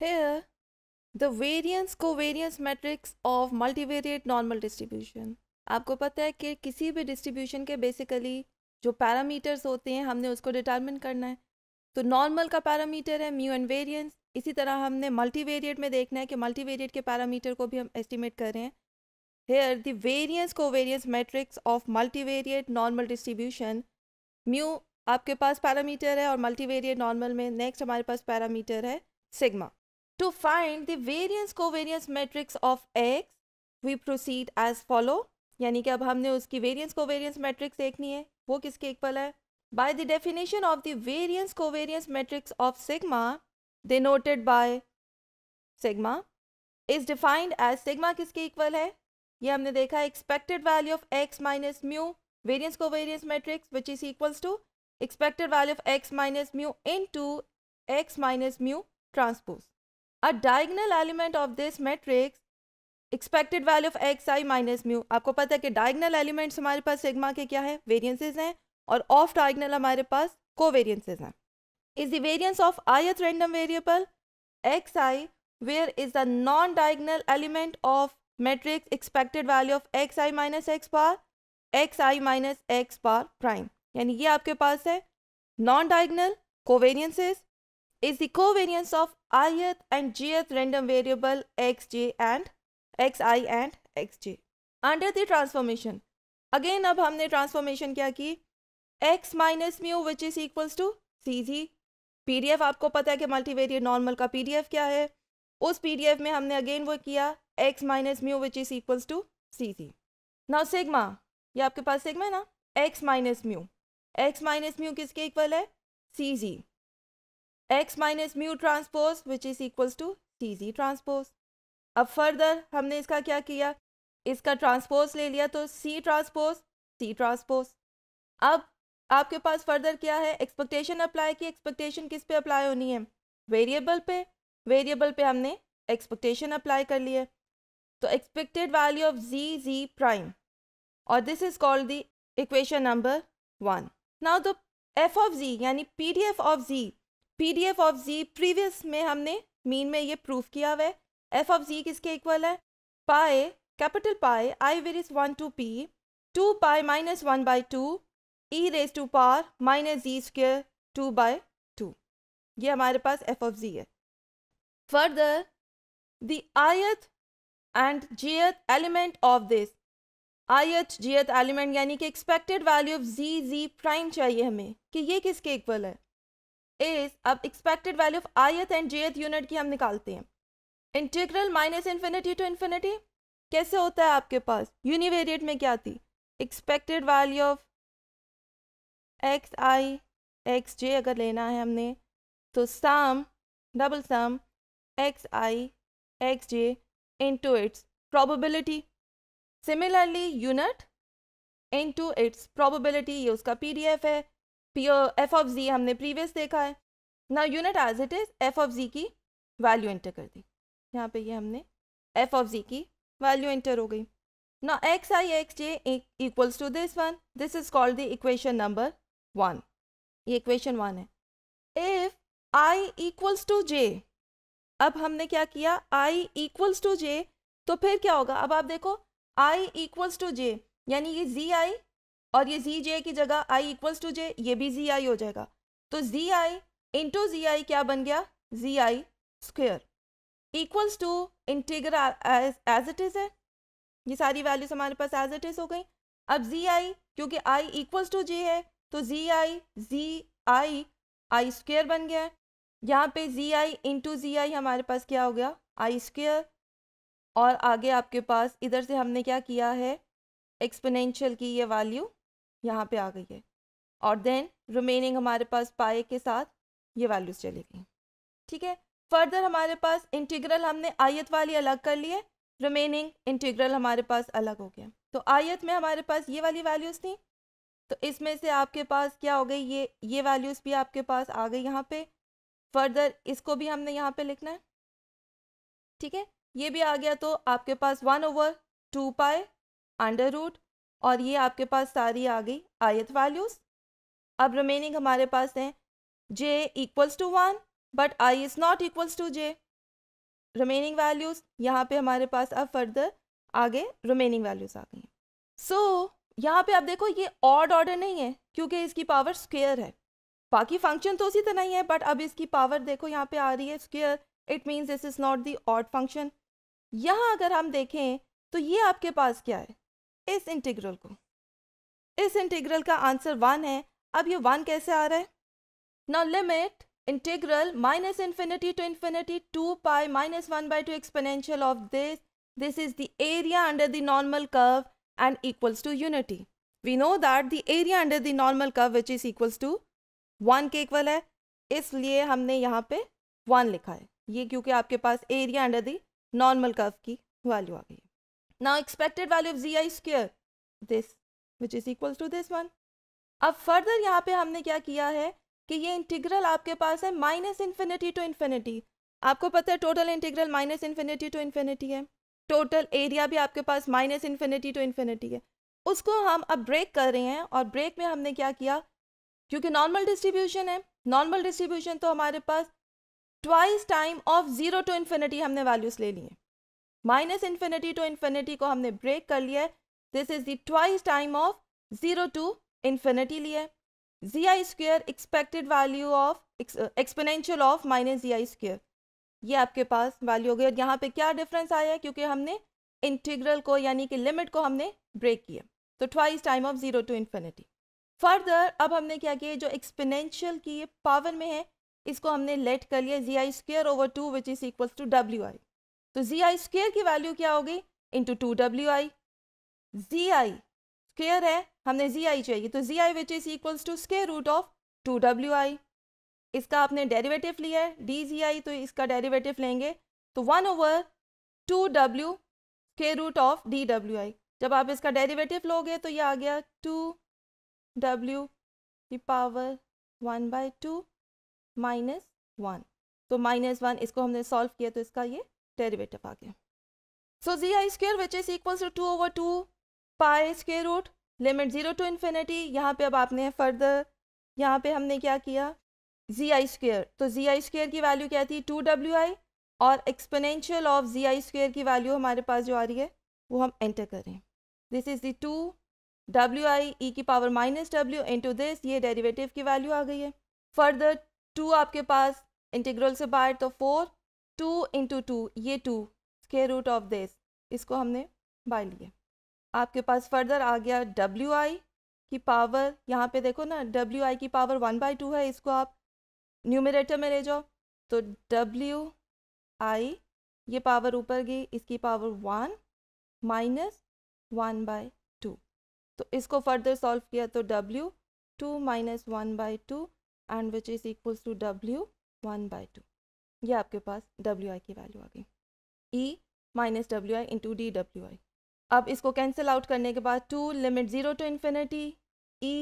Here, the variance covariance matrix of multivariate normal distribution. आपको पता है कि किसी भी डिस्ट्रीब्यूशन के बेसिकली जो पैरामीटर्स होते हैं हमने उसको डिटर्मिन करना है तो नॉर्मल का पैरामीटर है म्यू एंड वेरियंस इसी तरह हमने मल्टीवेरिएट में देखना है कि मल्टीवेरिएट के पैरामीटर को भी हम एस्टिमेट कर रहे हैं here the variance covariance matrix of multivariate normal distribution mu आपके पास पैरामीटर है और मल्टीवेरिएट नॉर्मल में नेक्स्ट हमारे पास पैरामीटर है sigma To find the variance covariance matrix of X, we proceed as follow. yani ki ab humne uski variance covariance matrix dekhni hai wo kiske equal hai by the definition of the variance covariance matrix of sigma denoted by sigma is defined as sigma kiske equal hai ye humne dekha expected value of x minus mu variance covariance matrix which is equals to expected value of x minus mu into x minus mu transpose a diagonal element of this matrix expected value of x i minus mu आपको पता है कि diagonal elements हमारे पास sigma के क्या है variances हैं और ऑफ डायगनल हमारे पास को वेरियंसेज हैं is the variance of i th random variable x i the non diagonal element of matrix expected value of x i minus x x x i minus x bar prime यानी ये आपके पास है non diagonal covariances is the covariance of ith and jth random variable xj and xi and xj under the transformation again अब हमने transformation क्या की x minus mu which is equals to c z p आपको पता है कि multivariate normal का P क्या है उस पी में हमने अगेन वो किया x minus mu which is equals to c z now sigma ये आपके पास सिग्मा है ना x minus mu x minus mu किसके इक्वल है c z x minus mu transpose which is equals to c z transpose अब further हमने इसका क्या किया इसका ट्रांसपोज ले लिया तो सी ट्रांसपोज सी ट्रांसपोज अब आपके पास फर्दर क्या है एक्सपेक्टेशन अप्लाई की एक्सपेक्टेशन किस पे अप्लाई होनी है वेरिएबल पे वेरिएबल पे हमने एक्सपेक्टेशन अप्लाई कर है तो expected value of ji ji prime और this is called the equation number one now the f of z यानी p d f of z PDF of z previous में हमने मीन में ये प्रूफ किया हुआ है एफ ऑफ जी किसके इक्वल है pi capital pi i is one two p two pi minus one by two e raise to power minus z square two by two ये हमारे पास एफ ऑफ जी है further the ith and jth element of this ith jth element यानी कि expected value of ji ji prime चाहिए हमें कि ये किसके इक्वल है इज अब expected value of th and th unit की हम निकालते हैं integral minus infinity to infinity कैसे होता है आपके पास यूनिवेरिएट में क्या थी expected value of x i x j अगर लेना है हमने तो sum double sum x i x j into its probability similarly unit into its probability ये उसका पीडीएफ है एफ ऑफ जी हमने प्रीवियस देखा है ना unit as it is f of z की वैल्यू एंटर कर दी यहाँ पे ये यह हमने एफ ऑफ जी की वैल्यू एंटर हो गई ना x i x j equals to this one this is called the equation number one ये इक्वेशन वन है if i equals to j अब हमने क्या किया आई इक्वल्स टू जे तो फिर क्या होगा अब आप देखो आई इक्वल्स टू जे यानी ये जी आई और ये जी जे की जगह आई इक्वल्स टू जे ये भी जी आई हो जाएगा तो जी आई इंटू जी आई क्या बन गया z i square equals to integer as it is है ये सारी वैल्यूज हमारे पास एज इट इज़ हो गई अब जी आई क्योंकि आई इक्वल्स टू जे है तो z I z I I square बन गया है यहाँ पे जी आई इंटू जी आई हमारे पास क्या हो गया आई स्क्वेयर और आगे आपके पास इधर से हमने क्या किया है एक्सपोनेंशियल की ये वैल्यू यहाँ पे आ गई है और देन रिमेनिंग हमारे पास पाए के साथ ये वैल्यूज़ चली गई ठीक है फर्दर हमारे पास इंटीग्रल हमने आयत वाली अलग कर लिए रिमेनिंग इंटीग्रल हमारे पास अलग हो गया तो आयत में हमारे पास ये वाली वैल्यूज़ थी तो इसमें से आपके पास क्या हो गई ये ये वैल्यूज़ भी आपके पास आ गई यहाँ पे फर्दर इसको भी हमने यहाँ पे लिखना है ठीक है ये भी आ गया तो आपके पास one over two pi under root और ये आपके पास सारी आ गई आयत वैल्यूज़ अब रिमेनिंग हमारे पास हैं j equals to one but i is not equals to j remaining values यहाँ पे हमारे पास अब फर्दर आगे रिमेनिंग वैल्यूज़ आ गई हैं सो so, यहाँ पे आप देखो ये ऑड ऑर्डर नहीं है क्योंकि इसकी पावर स्क्वेयर है बाकी फंक्शन तो उसी तरह ही है बट अब इसकी पावर देखो यहाँ पे आ रही है square it means this is not the odd function यहाँ अगर हम देखें तो ये आपके पास क्या है इस इंटीग्रल को इस इंटीग्रल का आंसर वन है अब ये वन कैसे आ रहा है now limit integral minus infinity to infinity two pi minus one by two exponential of this this is the area under the normal curve and equals to unity we know that the area under the normal curve which is equals to one के equal है इसलिए हमने यहाँ पे one लिखा है ये क्योंकि आपके पास area under the normal curve की वैल्यू आ गई Now expected value of zi square this which is equals to this one. अब फर्दर यहाँ पे हमने क्या किया है कि ये इंटीग्रल आपके पास है माइनस इन्फिनिटी टू इन्फिनिटी आपको पता है total integral minus infinity to infinity है टोटल एरिया भी आपके पास माइनस इन्फिनिटी टू इन्फिनिटी है उसको हम अब ब्रेक कर रहे हैं और ब्रेक में हमने क्या किया क्योंकि नॉर्मल डिस्ट्रीब्यूशन है नॉर्मल डिस्ट्रीब्यूशन तो हमारे पास twice time of zero to infinity हमने वैल्यूज़ ले लिए माइनस इन्फिनिटी टू इन्फिनिटी को हमने ब्रेक कर लिया है this is twice twice time of zero to infinity लिया z i square expected value of exponential of minus z i square ये आपके पास वैल्यू हो गई और यहाँ पे क्या डिफरेंस आया है क्योंकि हमने इंटीग्रल को यानी कि लिमिट को हमने ब्रेक किया तो twice time of zero to infinity further अब हमने क्या किया जो एक्सपोनेंशियल की पावर में है इसको हमने लेट कर लिया z i square over two which is equals to W i तो जी आई स्क्वेयर की वैल्यू क्या होगी in into two W i z i square है हमने जी आई चाहिए तो z i which is equals to square root of two W i इसका आपने डेरिवेटिव लिया है डी जी आई तो इसका डेरिवेटिव लेंगे तो one over two W square root of D W I जब आप इसका डेरिवेटिव लोगे तो ये आ गया टू डब्ल्यू की power one by two minus one तो माइनस वन इसको हमने सॉल्व किया तो इसका ये डेरिवेटिव आ गया so z i square which is equal to two over two pi square root limit zero to infinity यहाँ पे अब आपने फर्दर यहाँ पे हमने क्या किया जी आई स्क्र तो जी आई स्क्र की वैल्यू क्या थी टू डब्ल्यू आई और exponential of ji i square की वैल्यू हमारे पास जो आ रही है वो हम एंटर करें this is the two W I E की power minus W into this ये डेरीवेटिव की वैल्यू आ गई है फर्दर टू आपके पास इंटीग्रल से बाहर तो फोर टू इंटू टू ये two square root of this इसको हमने बाय लिए आपके पास फर्दर आ गया डब्ल्यू आई की पावर यहाँ पे देखो ना डब्ल्यू आई की पावर वन बाई टू है इसको आप न्यूमिनेटर में ले जाओ तो डब्ल्यू आई ये पावर ऊपर गई इसकी power one minus one by two तो इसको फर्दर सॉल्व किया तो W two minus one by two and which is equals to W one by two ये आपके पास डब्ल्यू आई की वैल्यू आ गई E minus W I into D W I अब इसको कैंसिल आउट करने के बाद two limit zero to infinity E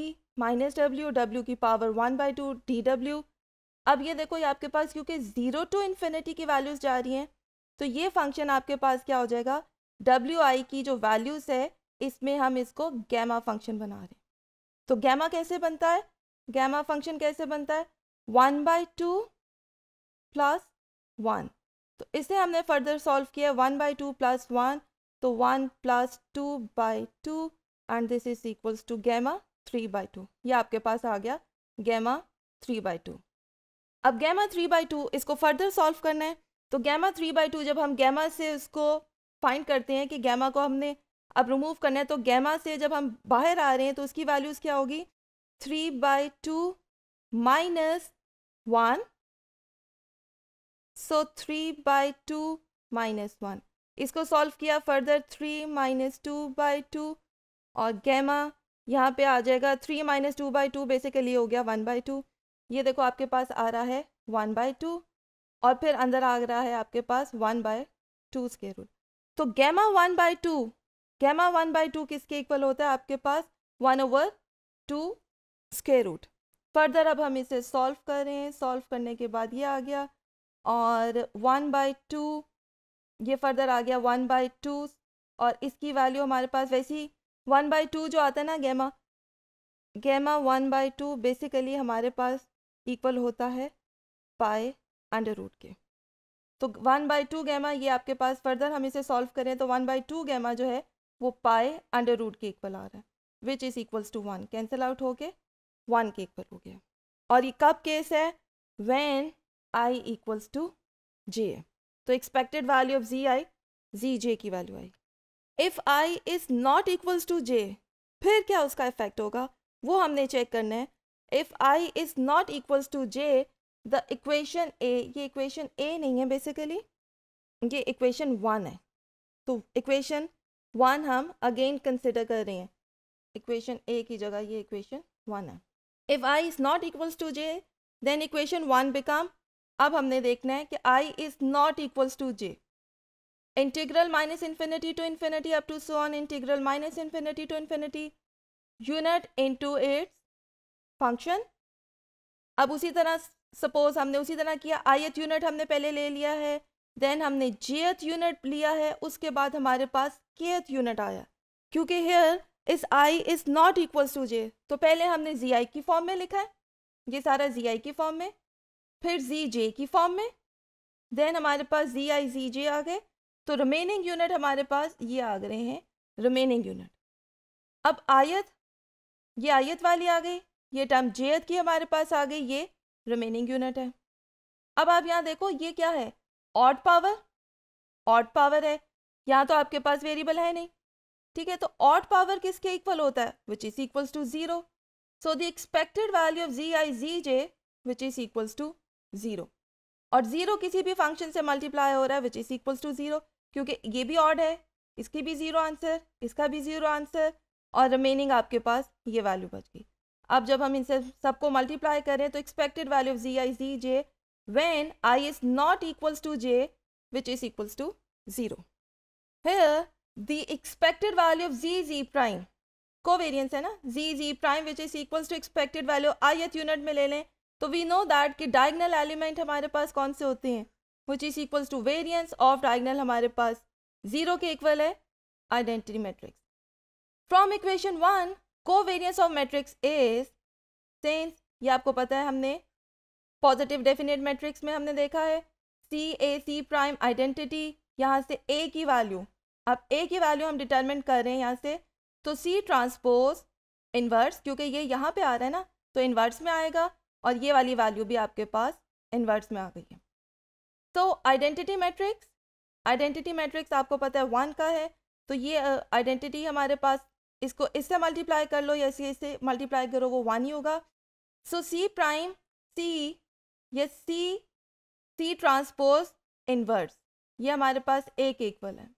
minus W W की power one by two D W अब ये देखो ये आपके पास क्योंकि ज़ीरो टू इन्फिनिटी की वैल्यूज़ जा रही हैं तो ये फंक्शन आपके पास क्या हो जाएगा डब्ल्यू आई की जो वैल्यूज़ है इसमें हम इसको गैमा फंक्शन बना रहे हैं तो गैमा कैसे बनता है गैमा फंक्शन कैसे बनता है one by two plus one तो इसे हमने फर्दर सॉल्व किया one by two plus one तो one plus two by two and this is equals to gamma three by two ये आपके पास आ गया गैमा थ्री बाई टू अब गैमा थ्री बाई टू इसको फर्दर सॉल्व करना है तो गैमा थ्री बाई टू जब हम गैमा से उसको फाइंड करते हैं कि गैमा को हमने अब रिमूव करना है तो गैमा से जब हम बाहर आ रहे हैं तो उसकी वैल्यूज़ क्या होगी three by two minus one so three by two minus one इसको सॉल्व किया further three minus two by two और गैमा यहाँ पे आ जाएगा three minus two by two basically हो गया वन बाई टू ये देखो आपके पास आ रहा है वन बाई टू और फिर अंदर आ रहा है आपके पास one by two square root तो gamma one by two gamma one by two किसके इक्वल होता है आपके पास one over two square root further अब हम इसे सॉल्व कर रहे हैं सॉल्व करने के बाद ये आ गया और वन बाई टू ये फर्दर आ गया वन बाई टू और इसकी वैल्यू हमारे पास वैसी वन बाई टू जो आता है ना gamma gamma one by two basically हमारे पास इक्वल होता है पाए अंडर रूट के तो वन बाई टू गैमा ये आपके पास फर्दर हम इसे सॉल्व करें तो वन बाई टू गैमा जो है वो पाए अंडर रूट के इक्वल आ रहा है which is equals to one cancel out होके वन के इक्वल हो गया और ये कब केस है when I equals to J तो expected value of ji I G J की value I if I is not equals to J फिर क्या उसका इफेक्ट होगा वो हमने चेक करना है if I is not equals to J the equation A ये इक्वेशन ए नहीं है बेसिकली ये इक्वेशन वन है तो इक्वेशन वन हम अगेन कंसिडर कर रहे हैं इक्वेशन ए की जगह ये इक्वेशन वन है if I is not equals to J then equation one become अब हमने देखना है कि I is not equals to J integral minus infinity to infinity up to so on integral minus infinity to infinity unit into its function अब उसी तरह suppose हमने उसी तरह किया आई एथ यूनिट हमने पहले ले लिया है देन हमने एथ यूनिट लिया है उसके बाद हमारे पास एथ यूनिट आया क्योंकि here is I is not equals to J तो पहले हमने जी आई की फॉर्म में लिखा है ये सारा जी आई की फॉर्म में फिर जी जे की फॉर्म में देन हमारे पास जी आई जी जे आ गए तो रिमेनिंग यूनिट हमारे पास ये आ गए हैं रिमेनिंग यूनिट अब आयत ये आयत वाली आ गई ये टर्म जेयत की हमारे पास आ गई ये रिमेनिंग यूनिट है अब आप यहाँ देखो ये क्या है ऑड पावर ऑड पावर है यहाँ तो आपके पास वेरिएबल है नहीं ठीक है तो ऑड पावर किसके इक्वल होता है which is equals to zero so the expected value of ji I G J which is equals to zero और ज़ीरो किसी भी फंक्शन से मल्टीप्लाई हो रहा है which is equals to zero क्योंकि ये भी ऑड है इसकी भी ज़ीरो आंसर इसका भी ज़ीरो आंसर और रिमेनिंग आपके पास ये वैल्यू बच गई अब जब हम इनसे सबको मल्टीप्लाई करें तो expected value of ji I G J when I is not equals to J which is equals to zero here expected value of ji ji prime को वेरियंस है ना G prime which is is to expected value I eth unit में ले लें तो we know that कि diagonal element हमारे पास कौन से होते हैं which is equals to variance of diagonal हमारे पास जीरो के इक्वल है identity matrix from equation one को variance of matrix is sense ये आपको पता है हमने पॉजिटिव डेफिनेट मैट्रिक्स में हमने देखा है सी ए सी प्राइम आइडेंटिटी यहाँ से ए की वैल्यू अब ए की वैल्यू हम डिटरमिन कर रहे हैं यहाँ से तो सी ट्रांसपोज इन्वर्स क्योंकि ये यहाँ पे आ रहा है ना तो इन्वर्स में आएगा और ये वाली वैल्यू भी आपके पास इन्वर्स में आ गई है तो आइडेंटिटी मैट्रिक्स आइडेंटिटी मैट्रिक्स आपको पता है वन का है तो ये आइडेंटिटी uh, हमारे पास इसको इससे मल्टीप्लाई कर लो या इसे इससे मल्टीप्लाई करो वो वन ही होगा सो सी प्राइम सी ये सी सी ट्रांसपोज इनवर्स ये हमारे पास ए के इक्वल है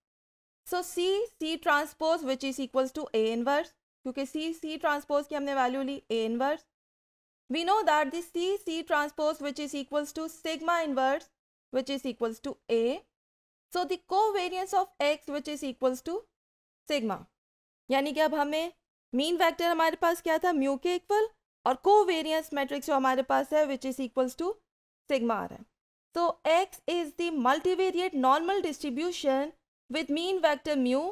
so C C transpose which is equals to A inverse क्योंकि सी सी ट्रांसपोज की हमने वैल्यू ली A inverse we know that the C C transpose which is equals to sigma inverse which is equals to A. So the covariance of X which is equals to sigma. यानी कि अब हमें mean vector हमारे पास क्या था mu के equal और covariance matrix जो हमारे पास है which is equals to sigma आ रहा है तो X is the multivariate normal distribution with mean vector mu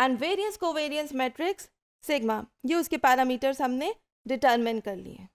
and variance covariance matrix sigma ये उसके पैरामीटर्स हमने डिटरमिन कर लिए